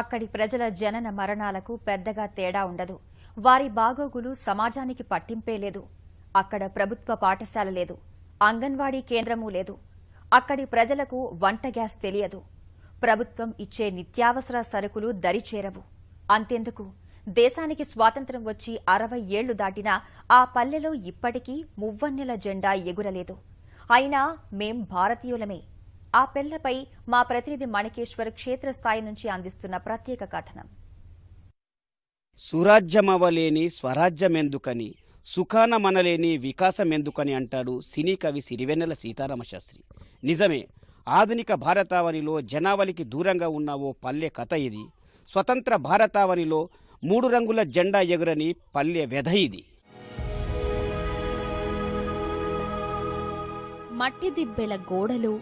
అక్కడి ప్రజల జనన మరణాలకు పెద్దగా తేడా ఉండదు వారి బాగోగులు సమాజానికి పట్టింపే లేదు అక్కడ ప్రభుత్వ పాఠశాల లేదు అంగన్వాడీ కేంద్రమూ లేదు అక్కడి ప్రజలకు వంట గ్యాస్ తెలియదు ప్రభుత్వం ఇచ్చే నిత్యావసర సరుకులు దరిచేరవు అంతెందుకు దేశానికి స్వాతంత్ర్యం వచ్చి అరవై ఏళ్లు దాటినా ఆ పల్లెలో ఇప్పటికీ మువ్వన్నెల జెండా ఎగురలేదు అయినా మేం భారతీయులమే ఆ పెళ్లపై మా ప్రతినిధి మణికేశ్వర్ క్షేత్రస్థాయి నుంచి అందిస్తున్న ప్రత్యేక కథనం సురాజ్యమవలేని స్వరాజ్యమెందుకని మనలేని వికాసమెందుకని అంటాడు సినీ కవి సిరివెన్నెల సీతారామ శాస్త్రి నిజమే ఆధునిక భారతావనిలో జనావళికి దూరంగా ఉన్న ఓ పల్లె కథ ఇది స్వతంత్ర భారతావనిలో మూడు రంగుల జెండా ఎగురని పల్లె వ్యధ ఇది మట్టిదిబ్బెల గోడలు